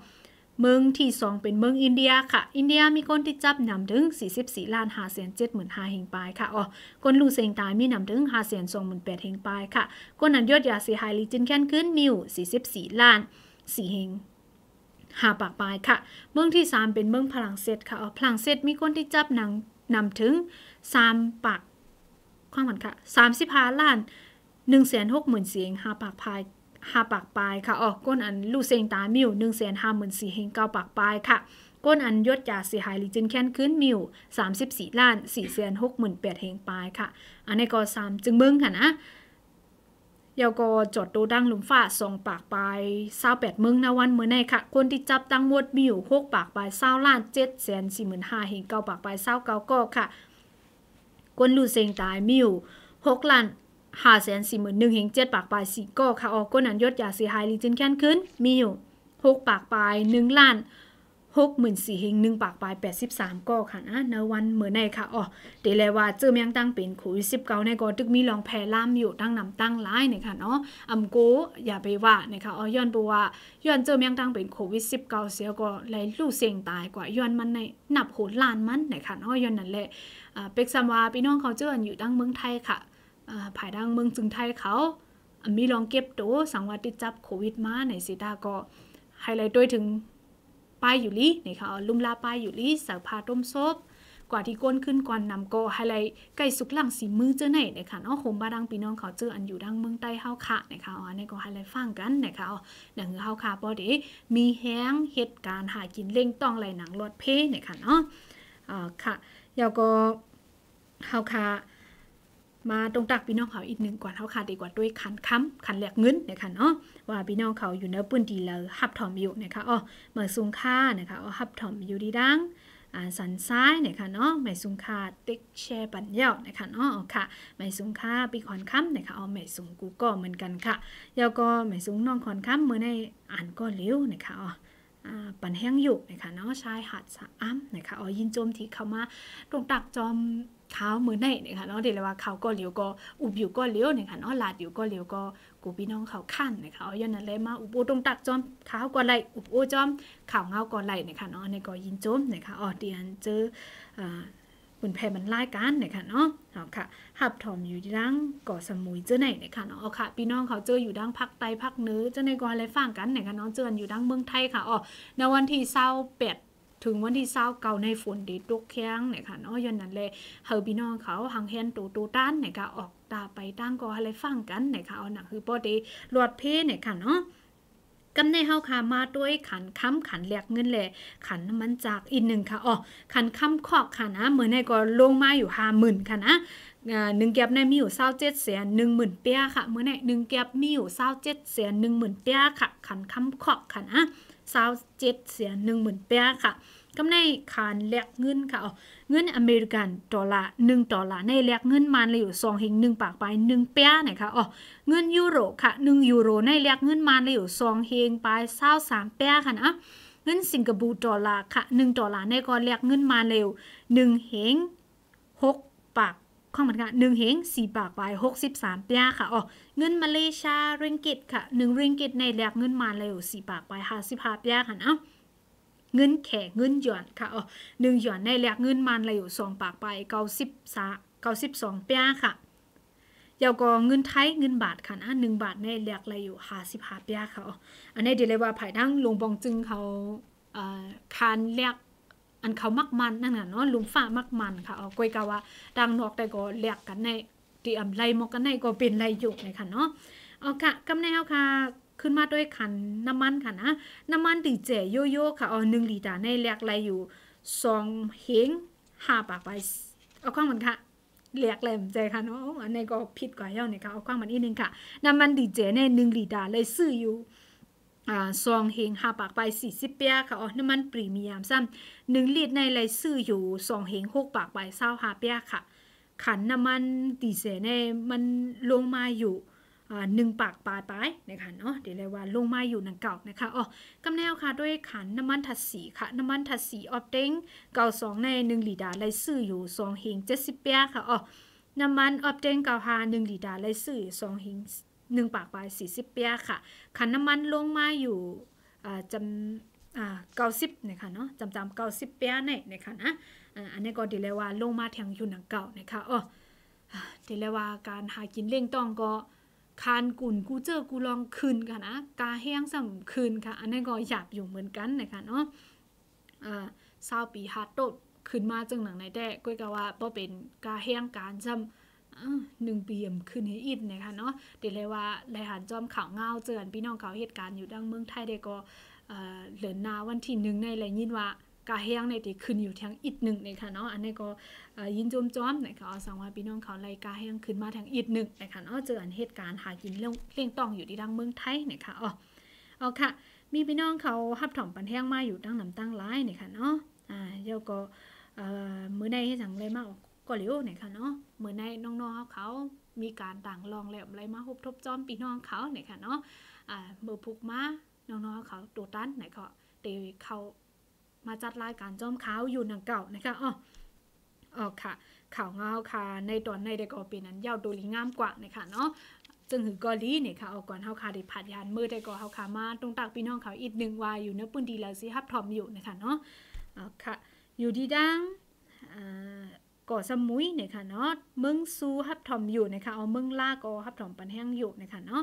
เมืองที่สองเป็นเมืองอินเดียค่ะ อินเดียมีคนที่จับนำถึง 44ล้าน5แสน7หมื่นหาเฮงปายค่ะอ๋อคนลูเซงตายมีนำถึง5แสน2หมื่น8เฮงปายค่ะ คนอันยอดยาเสียหายลีจินแค้นขึ้นมีอยู่44 ล้าน4เฮงหาปากปลายค่ะ เมืองที่3เป็นเมืองพลังเซตค่ะอพลังเซตมีคนที่จับนางนำถึง3ปากความหมันค่ะ สามสิบห้าล้านหนึ่งแสนหกหมื่นเสียงหาปากปลายหาปากปลายค่ะออกก้นอันลูเซงตามิวหนึ่งแสนห้าหมื่นสี่เฮงเก้าปากปลายค่ะ ก้นอันยศยาเสียหายลิจินแค้นขึ้นมิวสามสิบสี่ล้านสี่แสนหกหมื่นแปดเฮงปลายค่ะ อันนี้ก็สามจึงเมืองค่ะนะเยาก็จดดูดังหลุมฝ้าสองปากไปเศร้าแปดมึงนะวันเมื่อไนค่ะ คนที่จับตั้งมวดมีอยู่หกปากไปเศร้าล้านเจ็ดแสนสี่หมื่นห้าเห็นเก้าปากไปเศร้าเก้าก็ค่ะ คนลูเซงตายมีอยู่หกล้านห้าแสนสี่หมื่นหนึ่งเห็นเจ็ดปากไปสี่ก็ค่ะ ออกก้นอันยศอยาาเสียหายลิจินแค้นขึ้นมีอยู่หกปากไปหนึ่งล้านหกหมื่นสี่เฮงหนึ่งปากปลายแปดสิบสามก็ค่ะนะในวันเหมือนในค่ะอ๋อเดี๋ยวลยว่าเจอมยังตั้งเป็นโควิดสิบเก้าในก็ตึกมีลองแพร่ล่ามอยู่ตั้งนำตั้งร้ายเนี่ยค่ะเนาะอำโก อย่าไปว่าเนี่ยค่ะอ๋อย้อนบัวย้อนเจอมยังตั้งเป็นโควิดสิบเก้าเสียก็เลยลู่เสียงตายกว่าย้อนมันในหนับโหดล้านมันเนี่ยค่ะเนาะย้อนนั่นแหละอ่าเป็กซัมวาพี่น้องเขาเจออยู่ตั้งเมืองไทยค่ะอ่าภายดังเมืองจึงไทยเขามีลองเก็บโตสังวัติจับโควิดมาในสิตาก็ไฮไลท์ด้วยถึงป้ายอยู่ลีนะคะลุมลาป้ายอยู่ลีสาพาต้มซบ กว่าที่ก้นขึ้นกว่อนำก็ไฮไลไก่สุกหลังสีมือเจอไหนนะคะอนอโคมบาดังปีน้องเขาเจออันอยู่ดังเมืองใต้เฮาค่ะนะคะอ๋อในก็ไฮไลฟังกัน นะคะอ๋อหนังเฮาค่ะพอดี มีแห้งเหตุการณ์หากินเล่งต้องไหลหนังรดเพ่นะคะเนาะอ่าค่ะแล้วก็เฮาค่ะมาตรงตักพี่น้องเขาอีกหนึ่งกว่าเท่าค่ะดีกว่าด้วยขันค้ำขันแหลกเงินนะคะเนาะว่าพี่น้องเขาอยู่ในื้ปืนดีเลยหับถอมอยู่นะคะอ๋อเมือนสุงค่านะคะอ๋อหับถอมอยู่ดีดังอ่าสันซ้ายนะคะเนาะหมายสงค่าติ๊กแชร์ปันยอดนะคะเนาะค่ะ หมายสงค่าปีขอนค้ำนะคะอ๋อหมายสงกูก็เหมือนกันค่ะยาวก็หมายสงน้องขอนค้ำเมื่อในอ่านก็เลี้ยวนะคะอ๋อปันแห้งอยู่นะคะเนาะชายหาดสะอ้ำนะคะอ๋อยินโจมที่เข้ามาตรงตักจอมข้าวมือไหนนยค่ะเนาะ เดี๋ยวว่าเขาก็เหลียวก็อุบอยู่ก็เหลียวเนี่ยค่ะเนาะลาดอยู่ก็เหลียวก็กูพี่น้องเขาขั้นเนี่ยค่ะเอาย้อนนั้นเลยมาอุบโอตรงตักจอมข้าวก่อนไหลอุบโอจอมข่าวเงาก่อนไหลนี่ยค่ะเนาะในก็ยินจมเนี่ยค่ะอ๋อเดียนเจออ่าปุ่นแผ่มันไล่กันเนี่ยค่ะเนาะเอาค่ะหับถอมอยู่ดังก่อสมุยเจ้าไหนเนี่ยค่ะเนาะเอาค่ะพี่น้องเขาเจออยู่ดังพักไตพักเนื้อเจ้าในก่อนอะไรฟังกันเนี่ยค่ะเนาะเจออยู่ดังเมืองไทยค่ะอ๋อในวันที่เศร้าแปดถึงวันที่เศร้าเก่าในฝนดีตุกแข้งเนี่ยค่ะ เนาะย้อนนั้นเลย เฮอบี่น้องเขา หังแฮนตูตูต้านเนี่ยค่ะออกตาไปตั้งก็อะไรฟังกันเนี่ยค่ะเอาหนังคือปอดีหลอดเพ่เนี่ยค่ะเนาะกำในเฮาค่ะมาด้วยขันค้ำขันแหลกเงินแหละขันมันจากอีกหนึ่งค่ะอ๋อขันค้ำคอกค่ะนะเหมือนในก็ลงมาอยู่ห้าหมื่นค่ะนะหนึ่งแก็บในมีอยู่เศร้าเจ็ดแสนหนึ่งหมื่นเปียค่ะ เมื่อในหนึ่งแก็บมีอยู่เศร้าเจ็ดแสนหนึ่งหมื่นเปียค่ะ ขันค้ำคอกค่ะนะซาวเจ็ดเสียหนึ่งหมื่นแปดค่ะกำไรขานแลกเงินค่ะเงินอเมริกันดอลลาร์หนึ่งดอลลาร์ในแลกเงินมันเลยอยู่สองเฮงหนึ่งปากไปหนึ่งแป้ไหนคะอ๋อเงินยูโรค่ะหนึ่งยูโรในแลกเงินมันเลยอยู่สองเฮงไปเศร้าสามแปยค่ะนะเงินสิงคโปร์ดอลลาร์ค่ะหนึ่งดอลลาร์ในก่อนแลกเงินมาเร็วหนึ่งเฮงหกความเหมือนกันหนึ่งเฮงสี่บาทไปหกสิบสามเปียค่ะ อ๋อ เงินมาเลเซียริงกิตค่ะ หนึ่งริงกิตในแลกเงินมาเลยสี่บาทไปห้าสิบห้าเปียค่ะเอ้าเงินแขกเงินหยวนค่ะ อ๋อหนึ่งหยวนในแลกเงินมาเลยอยู่สองปากไปเก้าสิบสาเก้าสิบสองเปียค่ะยาวก็เงินไทยเงินบาทค่ะนะหนึ่งบาทในแลกเลยอยู่ห้าสิบห้าเปียค่ะอ๋ออันนี้เดี๋ยวเลยว่าภายทั้งลวงบองจึงเขาคานแลกอันเขามักมันนั่นน่ะเนาะลุมฟ้ามักมันค่ะเอากวยกะว่า ดังนอกแต่ก็แลกกันในตีอำไลมอกกันในก็เป็นไรอยู่นะคะเนาะเอาค่ะกำแนวค่ะขึ้นมาด้วยขันน้ำมันค่ะนะน้ำมันตีงเจโยโย่ค่ะเอาหนึ่งลิตรในแลกไรอยู่สองเฮงห้าปากไปเอาข้างมันค่ะเลียกหลมใจค่ะเนาะอันนี้ก็ผิดกว่าเย้านี่ค่ะเอาข้างมันอีกนึงค่ะน้ำมันดีเจในหนึ่งลิตรเลยซื้ออยู่ซองเฮงหาปากไปสี่สิบเปียค่ะอ๋อน้ำมันปรีมียมซ้ำหนึ่งลิตรในไรซื้ออยู่ซองเฮงหกปากไปเศร้าหาเปียค่ะ ขันน้ำมันดีเซลเนี่ยมันลงมาอยู่หนึ่งปากปลายไปนะคะเนาะเดี๋ยวเลยว่าลงมาอยู่หนังเก่านะคะ อ๋อกำแนวค่ะด้วยขันน้ำมันทัดสีค่ะ น้ำมันทัดสีออฟเด้งเก่าสองในหนึ่งลิตรไรซื้ออยู่สองเฮงเจ็ดสิบเปียค่ะ อ๋อ น้ำมันออฟเด้งเก่าหาหนึ่งลิตรไรซื้อสองเฮงหนึ่งปากปลายสี่สิบเปียค่ะขันน้ำมันลงมาอยู่จำเก้าสิบเนี่ยค่ะเนาะจำจำเก้าสิบเปียในนะคะนะอันนี้ก็ดีเลยว่าลงมาแทงอยู่หนังเก่านะคะอ๋อดีเลยว่าการหากินเล่งต้องก็คานกุ่นกูเจอกูลองคืนค่ะนะ กาแห้งสำคืนค่ะ อันนี้ก็หยาบอยู่เหมือนกันนะคะเนาะเศร้าปีฮาร์ดตขึ้นมาจังหนังในแด่ก็กะว่าาะเป็นกาแห้งการจำหนึ่งปีมขึ้นให้อินนะคะเนาะเดี๋ยวเลยว่าหลายหานจอมข่าวเงาเจอนพี่น้องเขาเหตุการณ์อยู่ดังเมืองไทยเด็กก็เหลือนาวันที่หนึ่งในไรยินว่ากาเฮียงในที่ขึ้นอยู่ทางอิดหนึ่งนะคะเนาะอันนี้ก็ยินจมจอมนะคะเอาสังว่าพี่น้องเขาไล่กาเฮียงขึ้นมาทางอิดหนึ่งนะคะเนาะเจอเหตุการณ์หากินเรื่องเรื่องต้องอยู่ที่ดังเมืองไทยนะคะอ๋อเอาค่ะมีพี่น้องเขาหับถ่อมปันแห้งมาอยู่ดั้งน้ำตั้งร้ายนะคะเนาะอ่าเดี๋ยวก็มือในให้สังเลยมากออกก็เร็วไหนค่ะเนาะเหมือนในน้องๆเขามีการต่างลองแล้วอะไรมาหบทบจอมปีน้องเขาไหนค่ะเนาะอ่าเมืรอพุกมาน้องๆเขาตัวตั้นไหนก็เตเขามาจัดรายการจอมเขาอยู่หนังเก่านะคะอ๋ออ๋อค่ะข่าวเงาค่ะ ในตอนในเด็กอปีนั้นยาวดูลิงามกว่านยคะเนาะจึงหือกอลีเนี่ยค่ะเอาก่อนเฮาคาได้ผัดยานมือเด็ก่อเฮาคามา ตรงตักพี่น้องเขาอีกหนึ่งวายอยู่เนื้อปืนดีแล้วสิฮับพร้อมอยู่นะคะเนาะอ๋อค่ะ อยู่ดีดัง อ่าก่อสมุยนะคะเนาะเมืองซูฮับถอมอยู่นะคะเอาเมืองลาก็ฮับถอมปันแห้งอยู่นะคะเนาะ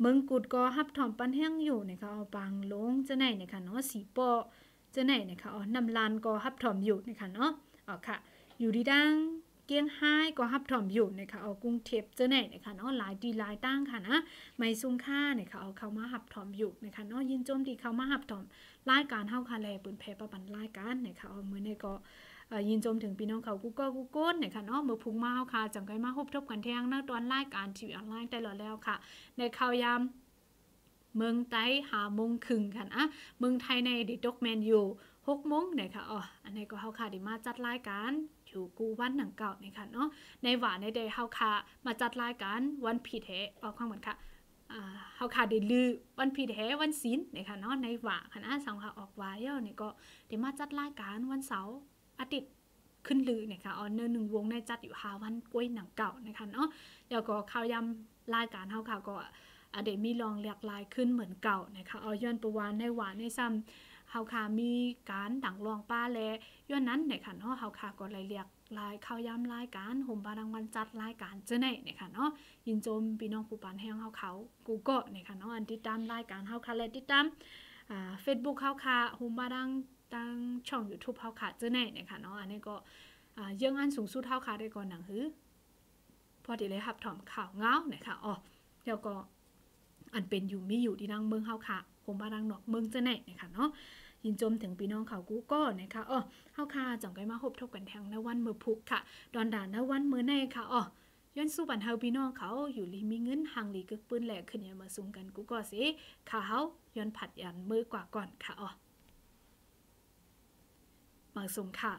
เมืองกุดก็ฮับถอมปันแห้งอยู่นะคะเอาปางลงจะไหนนะคะเนาะสีปอจะไหนนะคะเอาน้ำลานก็ฮับถอมอยู่นะคะเนาะอ๋อค่ะอยู่ดีดังเกียงไฮ้ก็ฮับถอมอยู่นะคะเอากุ้งเทปเจ้าไหนนะคะเนาะหลายดีหลายตั้งค่ะนะไม่ซุ้มค่านยค่ะเอาเข้ามาฮับถอมอยู่นะคะเนาะยินโจมดีเข้ามาฮับถอมรายการเฮาคาแลปืนแพรประบันรายการเนี่ยค่ะเอามือในก็ยินชมถึงพี่น้องเขากูเกิลกูเกิลเนค่ะเนาะเมื่อพุงมาค่ะจังไกมาพบทบกันแท่งนักตอนไล่การทีวีออนไลน์ได้แล้วค่ะ ในข่าวยาม เมืองไต้หามงครึ่งค่ะอะเมืองไทยในดิด็อกแมนยูหกโมงเนี่ยค่ะอ๋ออันนี้ก็เฮาค่ะดีมาจัดรายการอยู่กูวันหนังเก่าเนี่ยค่ะเนาะในหวานในเดย์เฮาค่ะมาจัดรายการวันผิดแหออกความเหมือนค่ะเฮาค่ะได้ลือวันผิดแหวันศีลเนี่ยค่ะเนาะในหวาคณะสังค่ะออกวายเนี่ยก็ได้มาจัดรายการวันเสาร์อาทิตย์ขึ้นลือนะคะออเนอร์หนึ่งวงในจัดอยู่ฮาวันกล้วยหนังเก่านะคะเนาะเดี๋ยวก็ข่าวยำรายการเท่าข่าวก็อีตมีลองหลากหลายขึ้นเหมือนเก่านะคะออย้อนประวตนในหวานในซ้ำเฮาคามีการดังรองป้าแลย้อนนั้นนะคะเนาะเฮาคาก็เลยเรียกลายข้าวย้ำรายการห่มบารางวันจัดรายการเจ้าไหนนะคะเนาะยินโจมพี่น้องผูปานแห้งเฮาเขากูก็นะคะเนาะอันติดตามรายการเฮาคาและติดตามอ่าเฟซบุ๊กเฮาคาห่มบารังั้งช่องยูทูบเท่าขาดเจ้ไหนนะคะเนาะอันนี้ก็เยื่องอันสูงสุดเท่าขาดได้ก่อนหนังหือ พอดีเลยครับถอมข่าวเงาเนี่ยค่ะอ๋อเดี๋ยวก็อันเป็นอยู่มีอยู่ที่นั่งเมืองเท่าขาะผมบ้านังหนากเมืองเจ้ไหนนะคะเนาะยินจมถึงปีน้องเขากูก็นะคะอ๋อเท่าขาจังไกมาพบทบกันแทงในวันเมือพุกค่ะ ดอนด่านในวันเมื่อแนค่ะอ๋อย้อนสู้บันเทาพี่น้องเขาอยู่ลีมีเงินหางลีกึกปืนแหลกขึ้นอย่ามาสูงกันกูก็สิขาเฮาย้อนผัดยันมือกว่าก่อนค่ะอ๋อเหมาะสมค่ะ